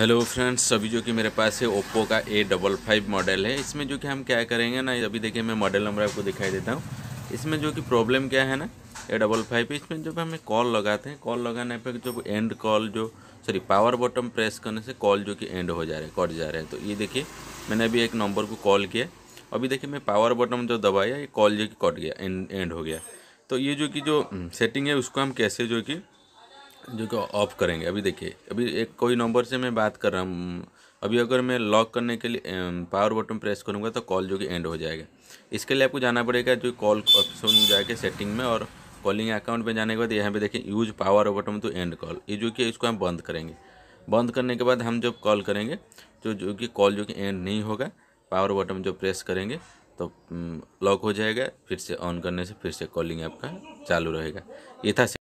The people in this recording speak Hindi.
हेलो फ्रेंड्स सभी जो कि मेरे पास है ओप्पो का ए डबल फाइव मॉडल है इसमें जो कि हम क्या करेंगे ना अभी देखिए मैं मॉडल नंबर आपको दिखाई देता हूँ इसमें जो कि प्रॉब्लम क्या है ना ए डबल फाइव इसमें जब हमें कॉल लगाते हैं कॉल लगाने पर जब एंड कॉल जो सॉरी पावर बटन प्रेस करने से कॉल जो कि एंड हो जा रहे हैं कट जा रहे हैं तो ये देखिए मैंने अभी एक नंबर को कॉल किया अभी देखिए मैं पावर बटन जो दबाया ये कॉल जो कि कट गया एंड एंड हो गया तो ये जो कि जो सेटिंग है उसको हम कैसे जो कि जो कि ऑफ करेंगे अभी देखिए अभी एक कोई नंबर से मैं बात कर रहा हूँ अभी अगर मैं लॉक करने के लिए पावर बटन प्रेस करूँगा तो कॉल जो कि एंड हो जाएगा इसके लिए आपको जाना पड़ेगा जो कॉल ऑप्शन में जाके सेटिंग में और कॉलिंग अकाउंट में जाने के बाद यहाँ पे देखिए use power button to end call ये जो कि इसको हम बंद करेंगे बंद करने के बाद हम जब कॉल करेंगे तो जो कि कॉल जो कि एंड नहीं होगा पावर बटन जो प्रेस करेंगे तो लॉक हो जाएगा फिर से ऑन करने से फिर से कॉलिंग आपका चालू रहेगा ये था